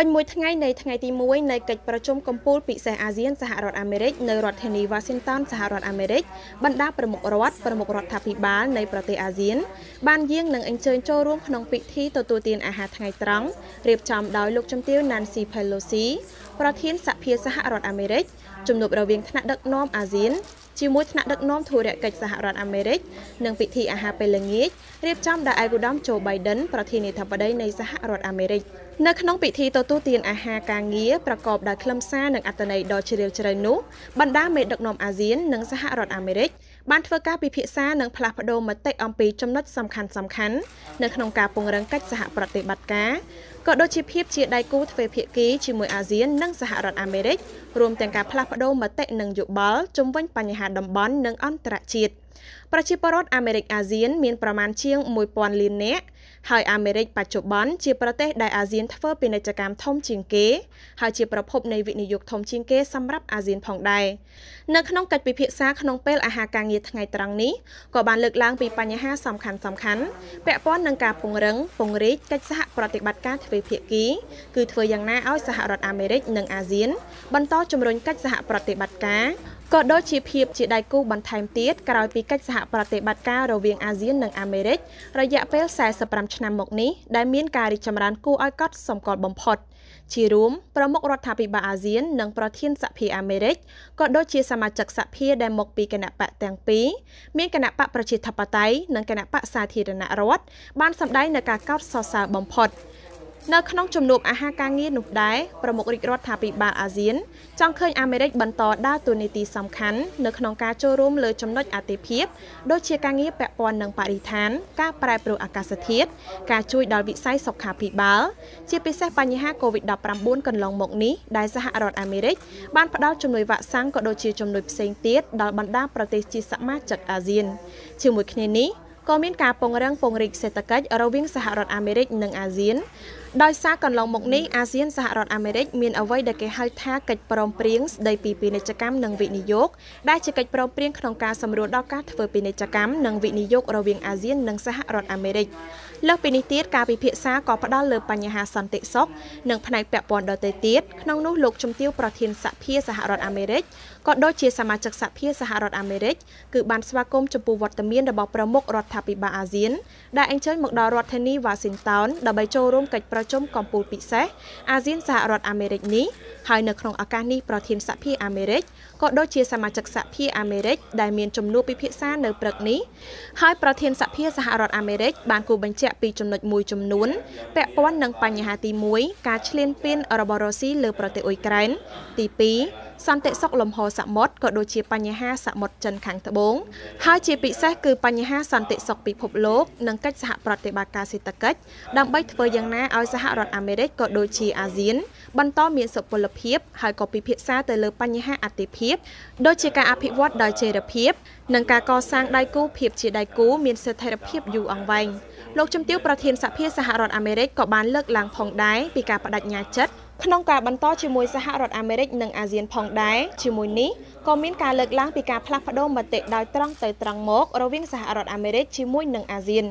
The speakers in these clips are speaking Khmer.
ពេញមួយថ្ងៃនៃថ្ងៃទី1នៃកិច្ចប្រជុំកំពូលពិសេសអាស៊ានសហរដ្ឋអាមេរិកនៅរដ្ឋធានី Washington សហរដ្ឋអាមេរិកបណ្ដាប្រមុខរដ្ឋប្រមុខរដ្ឋាភិបាលនៃប្រទេសអាស៊ានបានយាងនឹងអញ្ជើញចូលរួមក្នុងពិធីទទួលទានអាហារថ្ងៃត្រង់រៀបចំដោយលោកជំទាវ Nancy Pelosi ប្រធានសភាសហរដ្ឋអាមេរិកជំនួបរវាងថ្នាក់ដឹកនាំអាស៊ានជាមួយថ្នាក់ដឹកនាំធុរកិច្ចសហរដ្ឋអាមេរិកនិងពិធីអាហារពេលល្ងាចរៀបចំដោយឯកឧត្តមโจ Biden ប្រធានាធិបតីនៃសហរដ្ឋអាមេរិក។នៅក្នុងពិធីទទួលទានអាហារការងារប្រកបដោយខ្លឹមសារនិងអត្ថន័យដ៏ជ្រាលជ្រៅនោះបណ្ដាមេដឹកនាំអាស៊ាននិងសហរដ្ឋអាមេរិកបានធ្វើការពិភាក្សានិងផ្លាស់ប្តូរមតិអំពីចំណុចសំខាន់សំខាន់នៅក្នុងការពង្រឹងកិច្ចសហប្រតិបត្តិការក៏ដូចជាភាពជាដៃគូទ្វេភាគីជាមួយអាស៊ាននិងសហរដ្ឋអាមេរិករួមទាំងការផ្លាស់ប្តូរមតិនិងយោបល់ជុំវិញបញ្ហាតំបន់និងអន្តរជាតិ។ប្រជាពលរដ្ឋអាមេរិកអាស៊ានមានប្រមាណជាង1000លាននាក់ហើយអាមេរិកបច្ចុប្បន្នជាប្រទេសដែលអាស៊ានធ្វើពាណិជ្ជកម្មធំជាងគេហើយជាប្រភពនៃវិនិយោគធំជាងគេសម្រាប់អាស៊ានផងដែរនៅក្នុងកិច្ចពិភាក្សាក្នុងពេលអាហារការងារថ្ងៃត្រង់នេះក៏បានលើកឡើងពីបញ្ហាសំខាន់សំខាន់ពាក់ព័ន្ធនឹងការពង្រឹងពង្រីកកិច្ចសហប្រតិបត្តិការទ្វេភាគីគឺធ្វើយ៉ាងណាឲ្យសហរដ្ឋអាមេរិកនិងអាស៊ាន បន្តជំរុញកិច្ចសហប្រតិបត្តិការក៏ដូចជាភាពជាដៃគូបន្ថែមទៀតក្រោយពីកិច្ចសហប្រតិបត្តិការរវាងអាស៊ាននិងអាមេរិករយៈពេល45ឆ្នាំមកនេះដែលមានការរីកចម្រើនគួរឲ្យកត់សម្គាល់បំផុតជារួមប្រមុខរដ្ឋាភិបាលអាស៊ាននិងប្រធានសភាអាមេរិកក៏ដូចជាសមាជិកសភាដែលមកពីគណៈបកទាំងពីរមានគណៈបកប្រជាធិបតេយ្យនិងគណៈបកសាធារណរដ្ឋបានសម្ដែងនៅការកោតសរសើរបំផុតនៅក្នុងជំនួបអាហារការងារនោះដែរប្រមុខរាជរដ្ឋាភិបាលអាស៊ាន ចង់ឃើញអាមេរិកបន្តដើរតួនាទីសំខាន់នៅក្នុងការចូលរួមលើចំណុចអតិភិបដូចជាការងារពាក់ព័ន្ធនឹងបរិស្ថាន ការប្រែប្រួលអាកាសធាតុការជួយដល់វិស័យសុខាភិបាល ជាពិសេសបញ្ហា COVID-19 កន្លងមកនេះដែលសហរដ្ឋអាមេរិកបានផ្ដល់ជំនួយវ៉ាក់សាំងក៏ដូចជាជំនួយផ្សេងទៀតដល់បណ្ដាប្រទេសជាសមាជិកអាស៊ានជាមួយគ្នានេះក៏មានការពង្រឹងពង្រីកសេដ្ឋកិច្ចរវាងសហរដ្ឋអាមេរិកនិងអាស៊ានដោយសារកន្លងមកនេះអាស៊ានសហរដ្ឋអាមេរិកមានអ្វីដែលគេហៅថាកិច្ចព្រមព្រៀងស្តីពីពាណិជ្ជកម្មនិងវិនិយោគដែលជាកិច្ចព្រមព្រៀងក្នុងការសម្រួលដល់ការធ្វើពាណិជ្ជកម្មនិងវិនិយោគរវាងអាស៊ាននិងសហរដ្ឋអាមេរិកលើសពីនេះទៀតការពិភាក្សាក៏ផ្ដោតលើបញ្ហាសន្តិសុខនិងផ្នែកពាក់ព័ន្ធដទៃទៀតក្នុងនោះលោកជំទាវប្រធានសភាសហរដ្ឋអាមេរិកក៏ដូចជាសមាជិកសហភាពសហរដ្ឋអាមេរិកគឺបានស្វាគមន៍ចំពោះវត្តមានរបស់ប្រមុខរដ្ឋាភិបាលអាស៊ាន ដែលអញ្ជើញមកដល់រដ្ឋធានី Washington ដើម្បីចូលរួមកិច្ចប្រជុំកម្ពុជាពិសេសអាស៊ានសហរដ្ឋអាមេរិកនេះហើយនៅក្នុងឱកាសនេះប្រធានសហភាពអាមេរិកក៏ដូចជាសមាជិកសហភាពអាមេរិក ដែលមានជំនួបពិភាក្សានៅព្រឹកនេះហើយប្រធានសហភាពសហរដ្ឋអាមេរិក បានគូបញ្ជាក់ពីចំណុចមួយចំនួនពាក់ព័ន្ធនឹងបញ្ហាទី1ការឈ្លានពានរបស់រុស្ស៊ីលើប្រទេសអ៊ុយក្រែនទី2សន្តិសុខលំហ សមុទ្រក៏ដូចជាបញ្ហាសមុទ្រចិនខាងត្បូងហើយជាពិសេសគឺបញ្ហាសន្តិសុខពិភពលោកនិងកិច្ចសហប្រតិបត្តិការសេដ្ឋកិច្ចដើម្បីធ្វើយ៉ាងណាឲ្យសហរដ្ឋអាមេរិកក៏ដូចជាអាស៊ានបន្តមានសុពលភាពហើយក៏ពិភាក្សា ទៅលើបញ្ហាអតិភិភាពដូចជាការអភិវឌ្ឍដោយចីរភាពនិងការកសាងដៃគូភាពជាដៃគូមានស្ថិរភាពយូរអង្វែងលោកជំទាវប្រធានសភាសហរដ្ឋអាមេរិកក៏បានលើកឡើងផងដែរពីការបដិញ្ញាចិត្តក្នុងការបន្តជាមួយសហរដ្ឋអាមេរិកនិងអាស៊ានផងដែរជាមួយនេះក៏មានការលើកឡើងពីការផ្លាស់ប្តូរមតិដោយត្រង់ទៅត្រង់មករវាងសហរដ្ឋអាមេរិកជាមួយនឹងអាស៊ាន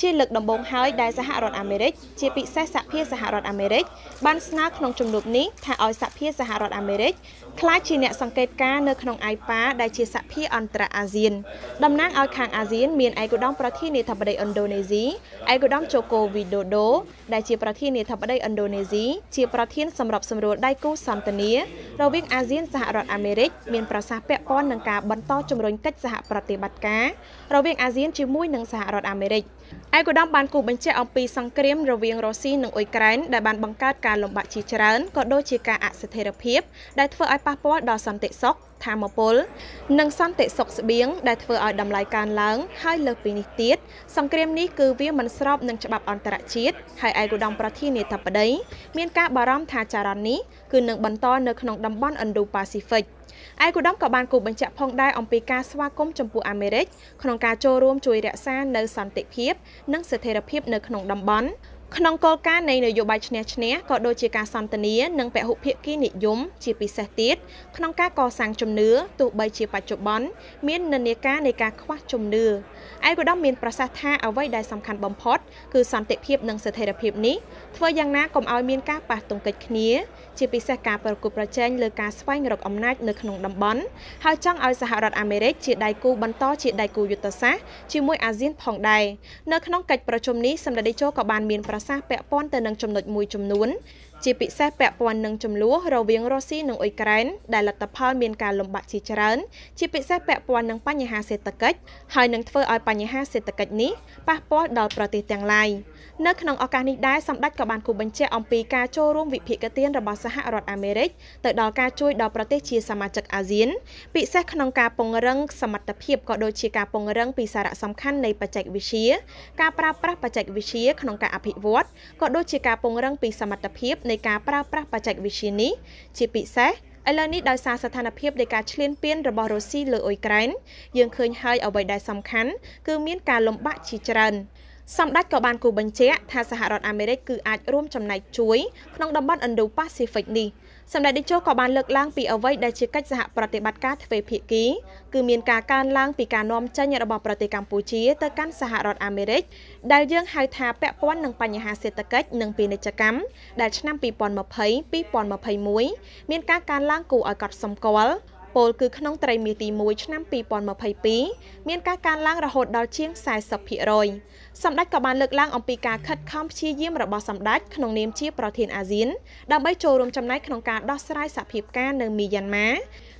ជាលើកដំបូងហើយដែលសហរដ្ឋអាមេរិកជាពិសេសសភាសហរដ្ឋអាមេរិកបានស្នើក្នុងជំនួបនេះថាឲ្យសភាសហរដ្ឋអាមេរិកខ្លាចជាអ្នកសង្កេតការនៅក្នុង AIPA ដែលជាសហភាពអន្តរអាស៊ានតំណាងឲ្យខាងអាស៊ានមានឯកឧត្តមប្រធានាធិបតីឥណ្ឌូនេស៊ីឯកឧត្តមចូកូវីដូដូដែលជាប្រធានាធិបតីឥណ្ឌូនេស៊ីជាប្រធានសម្របសម្រួលដៃគូសន្តិនិករវាង អាស៊ានសហរដ្ឋអាមេរិកមានប្រសាសន៍ពាក់ព័ន្ធនឹងការបន្តជំរុញកិច្ចសហប្រតិបត្តិការរវាងអាស៊ានជាមួយនឹងសហរដ្ឋអាមេរិកឯកឧត្តមបានគូបញ្ជាក់អំពីសង្គ្រាម រវាងរុស្ស៊ីនិងអ៊ុយក្រែនដែលបានបង្កើតការលំបាកជាច្រើនក៏ដូចជាការអស្ថិរភាពដែលធ្វើឲ្យប៉ះពាល់ដល់សន្តិសុខធម្មពល និងសន្តិសុខស្បៀងដែលធ្វើឲ្យតម្លៃកើនឡើងហើយលើសពីនេះទៀតសង្គ្រាមនេះគឺវាមិនស្របនឹងច្បាប់អន្តរជាតិហើយឯកឧត្តមប្រធានាធិបតីមានការបារម្ភថាចរន្តនេះគឺនឹងបន្តនៅក្នុងតំបន់ Indo-Pacific ឯកឧត្តមក៏បានគូបញ្ជាក់ផងដែរអំពីការស្វាគមន៍ចំពោះអាមេរិកក្នុងការចូលរួមជួយរក្សានៅ សន្តិភាពនិងស្ថិរភាពនៅក្នុងតំបន់ក្នុងគោលការណ៍នៃនយោបាយឈ្នះឈ្នះក៏ដូចជាការសន្ទនានិងពហុភាគីនិយមជាពិសេសទៀតក្នុងការកសាងជំនឿទោះបីជាបច្ចុប្បន្នមាននិន្នាការនៃការខ្វះជំនឿឯកឧត្តមមានប្រសាសន៍ថាអ្វីដែលសំខាន់បំផុតគឺសន្តិភាពនិងស្ថិរភាពនេះធ្វើយ៉ាងណាកុំឲ្យមានការប៉ះទង្គិចគ្នាជាពិសេសការប្រកួតប្រជែងលើការស្វែងរកអំណាចនៅក្នុងតំបន់ហើយចង់ឲ្យសហរដ្ឋអាមេរិកជាដៃគូបន្តជាដៃគូយុទ្ធសាស្ត្រជាមួយអាស៊ានផងដែរនៅក្នុងកិច្ចប្រជុំនេះសម្ដេចតេជោក៏បានមានប្រសាសន៍ពាក់ព័ន្ធទៅនឹងចំណុចមួយចំនួនជាពិសេសពាក់ព័ន្ធនឹងចំនួនរវាងរុស្ស៊ីនិងអ៊ុយក្រែនដែលលទ្ធផលមានការលំបាកជាច្រើន ជាពិសេសពាក់ព័ន្ធនឹងបញ្ហាសេដ្ឋកិច្ចហើយនឹងធ្វើឲ្យបញ្ហាសេដ្ឋកិច្ចនេះប៉ះពាល់ដល់ប្រទេសទាំងឡាយនៅក្នុងឱកាសនេះដែរសម្ដេចក៏បានគូបញ្ជាក់អំពីការចូលរួមវិភាគទានរបស់សហរដ្ឋអាមេរិកទៅដល់ការជួយដល់ប្រទេសជាសមាជិកអាស៊ាន ពិសេសក្នុងការពង្រឹងសមត្ថភាពក៏ដូចជាការពង្រឹងពីសារៈសំខាន់នៃបច្ចេកវិទ្យាការប្រើប្រាស់បច្ចេកវិទ្យាក្នុងការអភិវឌ្ឍក៏ដូចជាការពង្រឹងពីសមត្ថភាពនៃការប្រើប្រាស់បច្ចេកវិទ្យានេះជាពិសេសឥឡូវនេះដោយសារស្ថានភាពនៃការឈ្លានពានរបស់រុស្ស៊ីលើអ៊ុយក្រែនយើងឃើញហើយអ្វីដែលសំខាន់ គឺមានការលំបាកជាច្រើនសម្ដេចក៏បានគូបញ្ជាក់ថាសហរដ្ឋអាមេរិកគឺអាចរួមចំណែកជួយក្នុងតំបន់ Indo-Pacific នេះសម្ដេចតេជោក៏បានលើកឡើង ពីអ្វីដែលជាកិច្ចសហប្រតិបត្តិការទ្វេភាគីគឺមានការកើនឡើងពីការនាំចេញរបស់ប្រទេសកម្ពុជាទៅកាន់សហរដ្ឋអាមេរិកដែលយើងហៅថាពាក់ព័ន្ធនឹងបញ្ហាសេដ្ឋកិច្ចនិងពាណិជ្ជកម្មដែលឆ្នាំ2020-2021មានការកើនឡើងគួរឲ្យកត់សម្គាល់ពលគឺក្នុងត្រីមាសទី1ឆ្នាំ2022មានការកើនឡើងរហូតដល់ជាង40%សម្ដេចក៏បានលើកឡើងអំពីការខិតខំព្យាយាមរបស់សម្ដេចក្នុងនាមជាប្រធានអាស៊ានដើម្បីចូលរួមចំណែកក្នុងការដោះស្រាយសភាពការនៅមីយ៉ាន់ម៉ា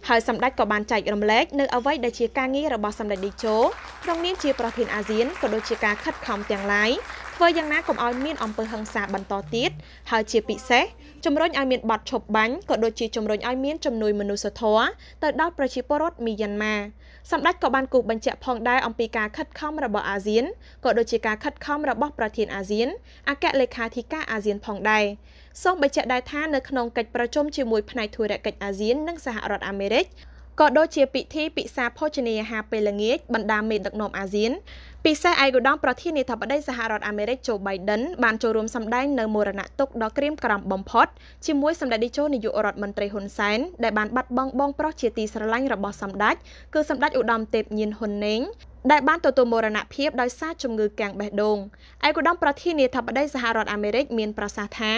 ហើយសម្ដេចក៏បានចែករំលែកនៅអ្វីដែលជាការងាររបស់សម្ដេចឌីជោក្នុងនាមជា ប្រធានអាស៊ានក៏ដូចជាការខិតខំទាំងឡាយធ្វើយ៉ាងណាកុំឲ្យមានអំពើហិង្សាបន្តទៀតហើយជាពិសេសជំរុញឲ្យមានបទឈប់បាញ់ក៏ដូចជាជំរុញឲ្យមានជំនួយមនុស្សធម៌ទៅដល់ប្រជាពលរដ្ឋមីយ៉ាន់ម៉ាសម្ដេចក៏បានគូបញ្ជាក់ផងដែរអំពីការខិតខំរបស់អាស៊ានក៏ដូចជាការខិតខំរបស់ប្រធានអាស៊ានអគ្គលេខាធិការអាស៊ានផងដែរសូមបញ្ជាក់ដែរថានៅក្នុងកិច្ចប្រជុំជាមួយផ្នែកធុរកិច្ចអាស៊ាននិងសហរដ្ឋអាមេរិកក៏ដូចជា ពិធីពិសាភោជនីយអាហារពេលល្ងាចបណ្ដាមេដឹកនាំអាស៊ានពិសេសឯកឧត្តមប្រធានាធិបតីសហរដ្ឋអាមេរិកโจ Biden បានចូលរួមសម្ដែងនៅមរណទុក្ខដ៏ក្រៀមក្រំបំផុតជាមួយសម្ដេចតេជោនាយករដ្ឋមន្ត្រីហ៊ុនសែនដែលបានបាត់បង់បងប្រុសជាទីស្រឡាញ់របស់សម្ដេចគឺសម្ដេចឧត្តមទេពញៀនហ៊ុនណេង ដែលបានទទួលមរណភាពដោយសារជំងឺកាំងបេះដូងឯកឧត្តមប្រធានាធិបតីសហរដ្ឋអាមេរិក មានប្រសាសន៍ថា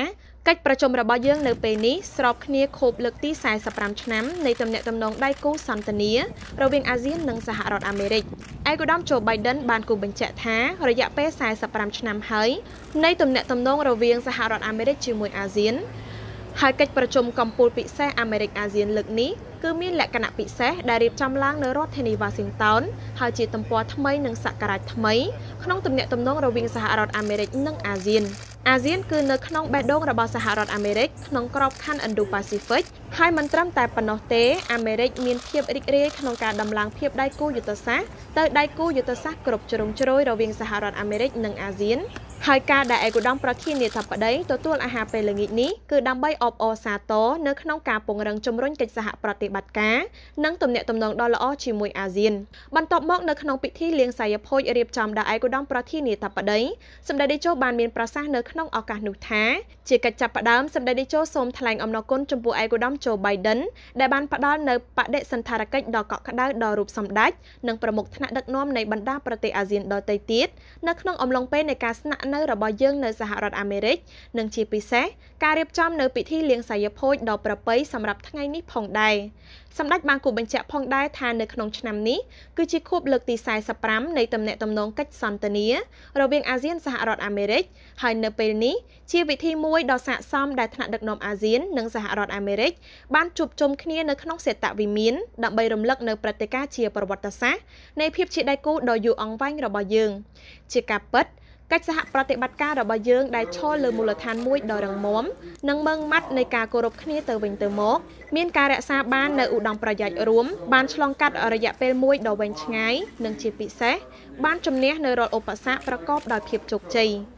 កិច្ចប្រជុំរបស់យើងនៅពេលនេះស្របគ្នាខួបលើកទី45ឆ្នាំនៃទំនាក់ទំនងដៃគូសន្តិនិករវាងអាស៊ាននិងសហរដ្ឋអាមេរិកឯកឧត្តមโจ Biden បានគូបញ្ជាក់ថា រយៈពេល45ឆ្នាំ ហើយនៃទំនាក់ទំនងរវាង សហរដ្ឋអាមេរិកជាមួយអាស៊ានហើយកិច្ចប្រជុំកម្ពុជាពិសេសអាមេរិកអាស៊ានលើកនេះគឺមានលក្ខណៈពិសេសដែលរៀបចំឡើងនៅរដ្ឋធានី Washington ហើយជាទំព័រថ្មីនិងសក្តារថ្មីក្នុងទំនាក់ទំនងរវាងសហរដ្ឋអាមេរិកនិងអាស៊ានអាស៊ានគឺនៅក្នុងបេះដូងរបស់សហរដ្ឋអាមេរិកក្នុងក្របខ័ណ្ឌ Indo-Pacific ហើយមិនត្រឹមតែប៉ុណ្ណោះទេអាមេរិកមានភាពរីករាយក្នុងការដំឡើងភាពដៃគូយុទ្ធសាស្ត្រទៅដៃគូយុទ្ធសាស្ត្រគ្រប់ជ្រុងជ្រោយរវាងសហរដ្ឋអាមេរិកនិងអាស៊ានហើយការដែលឯកឧត្តមប្រធានាធិបតីទទួលអាហារពេលល្ងាចនេះគឺដើម្បីអបអរសាទរនៅក្នុងការពង្រឹងជំរុញកិច្ចសហប្រតិតិបត្តិការនិងទំនាក់ទំនងដ៏ល្អជាមួយអាស៊ានបន្ទាប់មកនៅក្នុងពិធីលៀងសាយភោជរៀបចំដោយឯកឧត្តមប្រធានាធិបតីសម្ដេចតេជោបានមានប្រសាសន៍នៅក្នុងឱកាសនោះថាជាកិច្ចចាប់ផ្ដើមសម្ដេចតេជោសូមថ្លែងអំណរគុណចំពោះឯកឧត្តមជូបៃដិនដែលបានផ្ដល់នៅបដិសន្ធារកិច្ចដ៏កក់ក្ដៅដល់រូបសម្ដេចនិងប្រមុខថ្នាក់ដឹកនាំនៃបណ្ដាប្រទេសអាស៊ានដទៃទៀតនៅក្នុងអំឡុងពេលនៃការស្នាក់នៅរបស់យើងនៅសហរដ្ឋអាមេរិកនិងជាពិសេសការរៀបចំនៅពិធីលៀងសាយភោជដ៏ប្រពៃសម្រាប់ថ្ងៃនេះផងដែរ។សម្ដេចបានគូបញ្ជាក់ផងដែរថានៅក្នុងឆ្នាំនេះគឺជាខួបលើកទី45នៃទំនាក់ទំនងកិច្ចសន្ទនារវាងអាស៊ានសហរដ្ឋអាមេរិកហើយនៅពេលនេះជាវិធីមួយដ៏ស័ក្តិសមដែលថ្នាក់ដឹកនាំអាស៊ាននិងសហរដ្ឋអាមេរិកបានជួបជុំគ្នានៅក្នុងសេតវិមានដើម្បីរំលឹកនៅព្រឹត្តិការណ៍ជាប្រវត្តិសាស្ត្រនៃភាពជាដៃគូដ៏យូរអង្វែងរបស់យើងជាការពិតកិច្ចសហប្រតិបត្តិការរបស់យើងដែលឈលលើមូលដ្ឋានមួយដ៏រឹងមាំនិងម៉ឺងម៉ាត់នៃការគោរពគ្នាទៅវិញទៅមកមានការរក្សាបាននៅឧត្តមប្រយោជន៍រួមបានឆ្លងកាត់រយៈពេលមួយដ៏វែងឆ្ងាយនិងជាពិសេសបានជំនះនៅរាល់ឧបសគ្គប្រកបដោយភាពជោគជ័យ។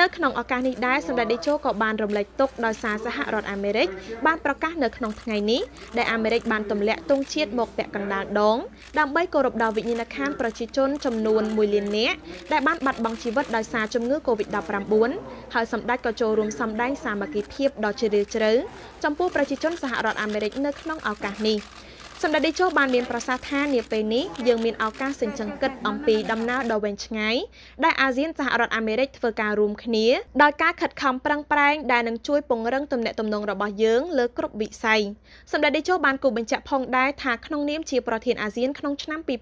នៅក្នុងឱកាសនេះដែរសម្ដេចតេជោក៏បានរំលែកទុកដោយសារសហរដ្ឋអាមេរិក បានប្រកាសនៅក្នុងថ្ងៃនេះដែលអាមេរិកបានទម្លាក់ទង់ជាតិមកពាក់កណ្ដាលដងដើម្បីគោរពដល់វិញ្ញាណក្ខន្ធប្រជាជនចំនួន1លាននាក់ដែលបានបាត់បង់ជីវិតដោយសារជំងឺ Covid-19 ហើយសម្ដេចក៏ចូលរួមសម្ដែងសាមគ្គីភាពដ៏ជ្រាលជ្រៅចំពោះប្រជាជនសហរដ្ឋអាមេរិក នៅក្នុងឱកាសនេះ។សម្ដេចតេជោបានមានប្រសាសន៍ថានាពេលនេះយើងមានឱកាសសញ្ជឹងគិតអំពីដំណើរដ៏វែងឆ្ងាយដែលអាស៊ានសហរដ្ឋអាមេរិកធ្វើការរួមគ្នាដោយការខិតខំប្រឹងប្រែងដែលនឹងជួយពង្រឹងទំនាក់ទំនងរបស់យើងលើគ្រប់វិស័យសម្ដេចតេជោបានគូបញ្ជាក់ផងដែរថាក្នុងនាមជាប្រធានអាស៊ានក្នុងឆ្នាំ2022នេះ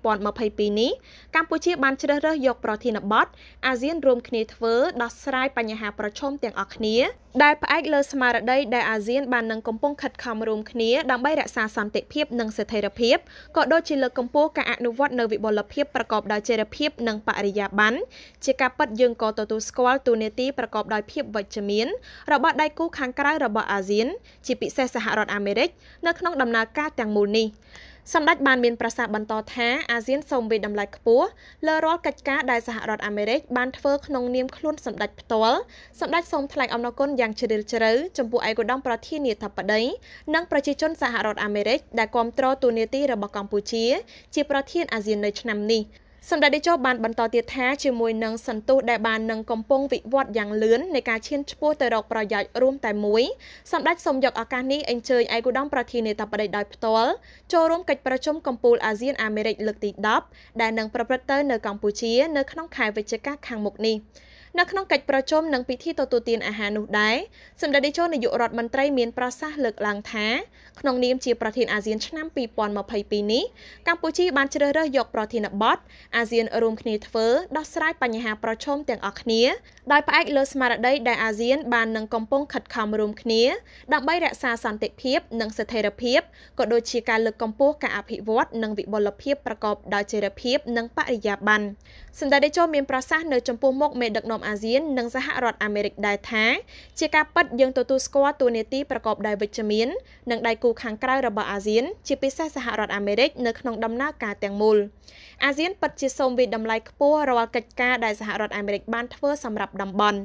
កម្ពុជាបានជ្រើសរើសយកប្រធានបទអាស៊ានរួមគ្នាធ្វើដោះស្រាយបញ្ហាប្រឈមទាំងអស់គ្នាដែលផ្អែកលើស្មារតីដែលអាស៊ានបាននឹងកំពុងខិតខំរួមគ្នាដើម្បីរក្សាសន្តិភាពនិងសេស្ថិរភាពក៏ដូចជាលើកកម្ពស់ការអនុវត្ត នៅវិបុលភាពប្រកបដោយចីរភាពនិងបរិយាបន្នជាការពិតយើងក៏ទទួលស្គាល់ទូនេតិប្រកបដោយភាពវិជ្ជមាន របស់ដៃគូខាងក្រៅរបស់អាស៊ាន ជាពិសេសសហរដ្ឋអាមេរិកនៅក្នុងដំណើរការទាំងមូលនេះសម្ដេចបានមានប្រសាសន៍បន្តថាអាស៊ានសូមវិតម្លៃខ្ពស់លើរាល់កិច្ចការដែលសហរដ្ឋអាមេរិកបានធ្វើក្នុងនាមខ្លួនសម្ដេចផ្ទាល់សម្ដេចសូមថ្លែងអំណរគុណយ៉ាងជ្រាលជ្រៅចំពោះឯកឧត្តមប្រធានាធិបតីនិងប្រជាជន សហរដ្ឋអាមេរិកដែលគ្រប់គ្រងទូនាទីរបស់កម្ពុជា ជា ប្រធានអាស៊ាននៅឆ្នាំនេះ។សម្ដេចតេជោបានបន្តទៀតថាជាមួយនឹងសន្ទុះដែលបាននឹងកំពុងវិវត្តយ៉ាងលឿននៃការឈានឆ្ពោះទៅរកប្រយោជន៍រួមតែមួយសម្ដេចសូមយកឱកាសនេះអញ្ជើញឯកឧត្តមប្រធានាធិបតីដោយផ្ទាល់ចូលរួមកិច្ចប្រជុំកំពូលអាស៊ានអាមេរិកលើកទី10ដែលនឹងប្រព្រឹត្តទៅនៅកម្ពុជានៅក្នុងខែវិច្ឆិកាខាងមុខនេះ។នៅក្នុងកិច្ចប្រជុំនិងពិធីទទួលទានអាហារនោះដែរសម្ដេចតេជោនាយករដ្ឋមន្ត្រីមានប្រសាសន៍លើកឡើងថាក្នុងនាមជាប្រធានអាស៊ានឆ្នាំ2022នេះកម្ពុជាបានជ្រើសរើសយកប្រធានបទអាស៊ានរួមគ្នាធ្វើដោះស្រាយបញ្ហាប្រឈមទាំងអស់គ្នា ដោយផ្អែកលើស្មារតីដែលអាស៊ានបាននឹងកំពុងខិតខំរួមគ្នាដើម្បីរក្សាសន្តិភាពនិងស្ថិរភាពក៏ដូចជាការលើកកម្ពស់ការអភិវឌ្ឍនិងវិបុលភាពប្រកបដោយចីរភាព និងបរិយាបន្នសម្ដេចតេជោមានប្រសាសន៍នៅចំពោះមុខមេដឹកនាំអាស៊ាននិងសហរដ្ឋអាមេរិកដែរថាជាការពិតយើងទទួលស្គាល់ទូនីតិប្រកបដោយវិជ្ជមាននិងដៃគូខាងក្រៅរបស់អាស៊ាន ជាពិសេសសហរដ្ឋអាមេរិក នៅក្នុងដំណើរការទាំងមូលអាស៊ានពិតជាសូមវិតម្លៃខ្ពស់រាល់កិច្ចការដែលសហរដ្ឋអាមេរិកបានធ្វើសម្រាប់តំបន់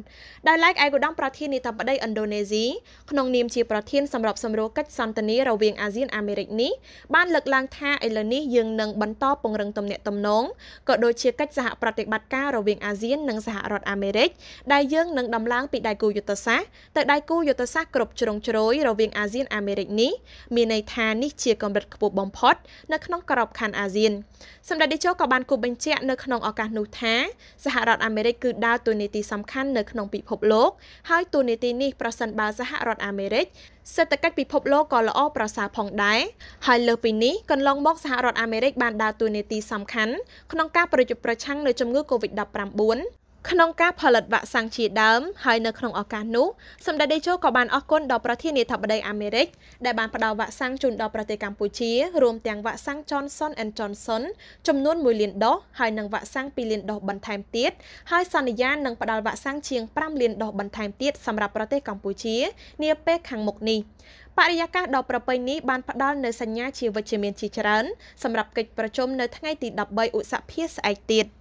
ដោយឡែកឯកឧត្តមប្រធានាធិបតីឥណ្ឌូនេស៊ីក្នុងនាមជាប្រធានសម្របសម្រួលកិច្ចសន្ទនារវាងអាស៊ានអាមេរិកនេះបានលើកឡើងថាឥឡូវនេះយើងនឹងបន្តពង្រឹងទំនាក់ទំនងក៏ដូចជាកិច្ចសហប្រតិបត្តិការរវាងអាស៊ាននិងសហរដ្ឋអាមេរិកដែលយើងនឹងដំឡើងពីដៃគូយុទ្ធសាស្ត្រទៅដៃគូយុទ្ធសាស្ត្រគ្រប់ជ្រុងជ្រោយរវាងអាស៊ានអាមេរិកនេះមានន័យថានេះជាកម្រិតខ្ពស់បំផុតនៅក្នុងក្របខ័ណ្ឌអាស៊ានសម្ដេចជក៏បានគូបញ្ជាក់នៅក្នុងឱកាសនោះថាសហរដ្ឋអាមេរិកគឺដើរតួនាទីសំខាន់នៅក្នុងពិភពលោកហើយតួនាទីនេះប្រសិនបើសហរដ្ឋអាមេរិកសេដ្ឋកិច្ចពិភពលោកក៏ល្អប្រសើរផងដែរហើយលើសពីនេះកន្លងមកសហរដ្ឋអាមេរិកបានដើរតួនាទីសំខាន់ក្នុងការប្រយុទ្ធប្រឆាំងនឹងជំងឺ Covid-19 ក្នុងការផលិតវ៉ាក់សាំងជាដើមហើយនៅក្នុងឱកាសនោះសម្ដេចតេជោក៏បានអរគុណដល់ប្រធានាធិបតីអាមេរិកដែលបានផ្ដល់វ៉ាក់សាំងជូនដល់ប្រទេសកម្ពុជារួមទាំងវ៉ាក់សាំង Johnson and Johnson ចំនួន1លានដុសហើយនិងវ៉ាក់សាំង2លានដុសបន្ថែមទៀតហើយសន្យានឹងផ្ដល់វ៉ាក់សាំងជាង5លានដុសបន្ថែមទៀតសម្រាប់ប្រទេសកម្ពុជានាពេលខាងមុខនេះបរិយាកាសដ៏ប្រពៃនេះបានផ្ដល់នូវសញ្ញាជាវិជ្ជមានជាច្រើនសម្រាប់កិច្ចប្រជុំនៅថ្ងៃទី13ឧសភាស្អែកទៀត។